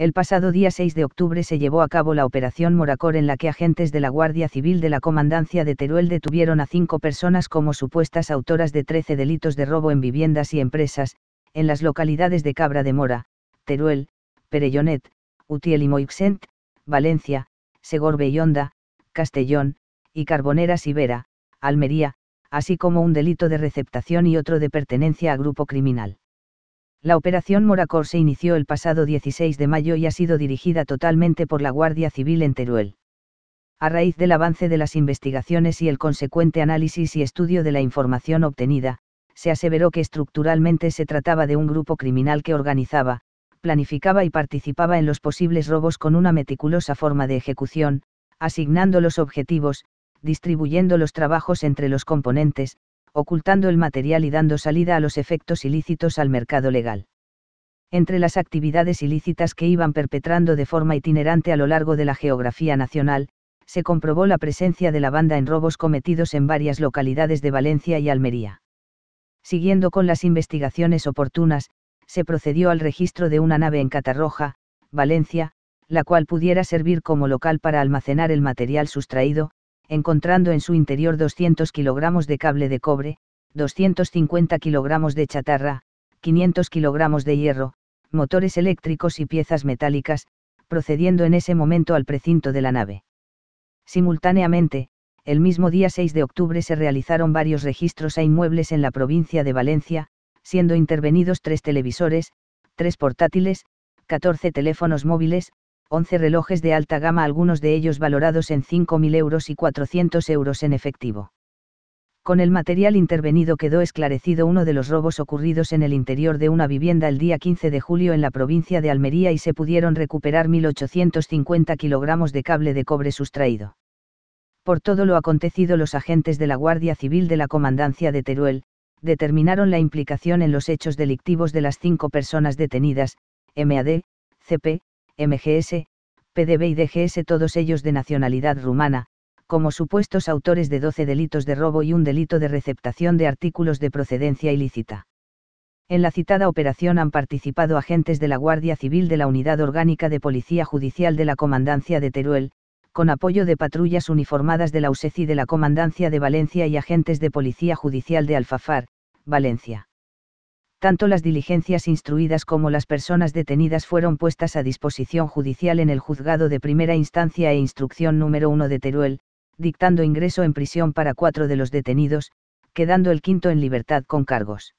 El pasado día 6 de octubre se llevó a cabo la operación Moracor en la que agentes de la Guardia Civil de la Comandancia de Teruel detuvieron a cinco personas como supuestas autoras de 13 delitos de robo en viviendas y empresas, en las localidades de Cabra de Mora, Teruel, Perellonet, Utiel y Moixent, Valencia, Segorbe y Honda, Castellón, y Carboneras y Vera, Almería, así como un delito de receptación y otro de pertenencia a grupo criminal. La operación Moracor se inició el pasado 16 de mayo y ha sido dirigida totalmente por la Guardia Civil en Teruel. A raíz del avance de las investigaciones y el consecuente análisis y estudio de la información obtenida, se aseveró que estructuralmente se trataba de un grupo criminal que organizaba, planificaba y participaba en los posibles robos con una meticulosa forma de ejecución, asignando los objetivos, distribuyendo los trabajos entre los componentes, ocultando el material y dando salida a los efectos ilícitos al mercado legal. Entre las actividades ilícitas que iban perpetrando de forma itinerante a lo largo de la geografía nacional, se comprobó la presencia de la banda en robos cometidos en varias localidades de Valencia y Almería. Siguiendo con las investigaciones oportunas, se procedió al registro de una nave en Catarroja, Valencia, la cual pudiera servir como local para almacenar el material sustraído, encontrando en su interior 200 kilogramos de cable de cobre, 250 kilogramos de chatarra, 500 kilogramos de hierro, motores eléctricos y piezas metálicas, procediendo en ese momento al precinto de la nave. Simultáneamente, el mismo día 6 de octubre se realizaron varios registros a e inmuebles en la provincia de Valencia, siendo intervenidos tres televisores, tres portátiles, 14 teléfonos móviles, 11 relojes de alta gama, algunos de ellos valorados en 5.000 euros y 400 euros en efectivo. Con el material intervenido quedó esclarecido uno de los robos ocurridos en el interior de una vivienda el día 15 de julio en la provincia de Almería y se pudieron recuperar 1.850 kilogramos de cable de cobre sustraído. Por todo lo acontecido, los agentes de la Guardia Civil de la Comandancia de Teruel, determinaron la implicación en los hechos delictivos de las cinco personas detenidas, MAD, CP, MGS, PDB y DGS, todos ellos de nacionalidad rumana, como supuestos autores de 12 delitos de robo y un delito de receptación de artículos de procedencia ilícita. En la citada operación han participado agentes de la Guardia Civil de la Unidad Orgánica de Policía Judicial de la Comandancia de Teruel, con apoyo de patrullas uniformadas de la USECI de la Comandancia de Valencia y agentes de Policía Judicial de Alfafar, Valencia tanto las diligencias instruidas como las personas detenidas fueron puestas a disposición judicial en el juzgado de primera instancia e instrucción número 1 de Teruel, dictando ingreso en prisión para cuatro de los detenidos, quedando el quinto en libertad con cargos.